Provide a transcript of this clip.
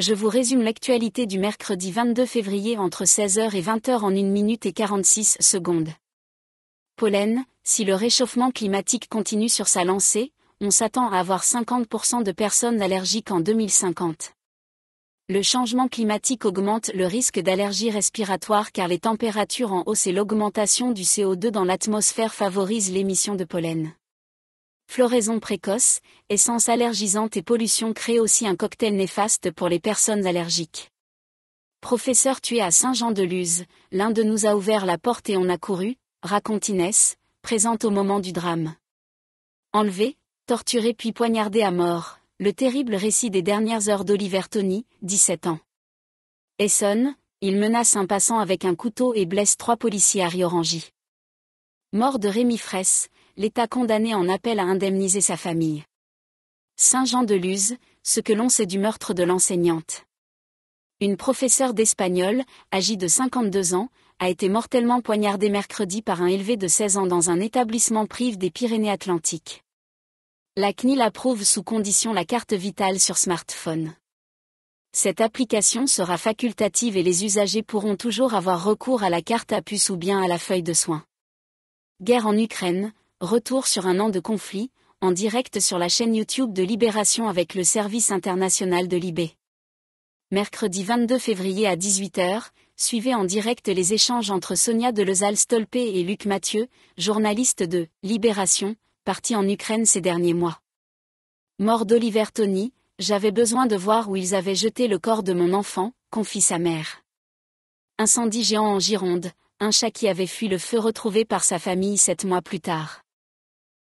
je vous résume l'actualité du mercredi 22 février entre 16h et 20h en 1 minute et 46 secondes. Pollen, si le réchauffement climatique continue sur sa lancée, on s'attend à avoir 50% de personnes allergiques en 2050. Le changement climatique augmente le risque d'allergie respiratoire car les températures en hausse et l'augmentation du CO2 dans l'atmosphère favorisent l'émission de pollen floraison précoce, essence allergisante et pollution créent aussi un cocktail néfaste pour les personnes allergiques. Professeur tué à Saint-Jean-de-Luz, l'un de nous a ouvert la porte et on a couru, raconte Inès, présente au moment du drame. Enlevé, torturé puis poignardé à mort, le terrible récit des dernières heures d'Oliver Tony, 17 ans. Essonne, il menace un passant avec un couteau et blesse trois policiers à Riorangi. Mort de Rémi Fraisse, l'État condamné en appel à indemniser sa famille. Saint-Jean-de-Luz, ce que l'on sait du meurtre de l'enseignante. Une professeure d'espagnol, âgée de 52 ans, a été mortellement poignardée mercredi par un élevé de 16 ans dans un établissement privé des Pyrénées-Atlantiques. La CNIL approuve sous condition la carte vitale sur smartphone. Cette application sera facultative et les usagers pourront toujours avoir recours à la carte à puce ou bien à la feuille de soins. Guerre en Ukraine, Retour sur un an de conflit, en direct sur la chaîne YouTube de Libération avec le service international de Libé. Mercredi 22 février à 18h, suivez en direct les échanges entre Sonia deleuzal Stolpe et Luc Mathieu, journaliste de Libération, parti en Ukraine ces derniers mois. Mort d'Oliver Tony, j'avais besoin de voir où ils avaient jeté le corps de mon enfant, confie sa mère. Incendie géant en Gironde, un chat qui avait fui le feu retrouvé par sa famille sept mois plus tard.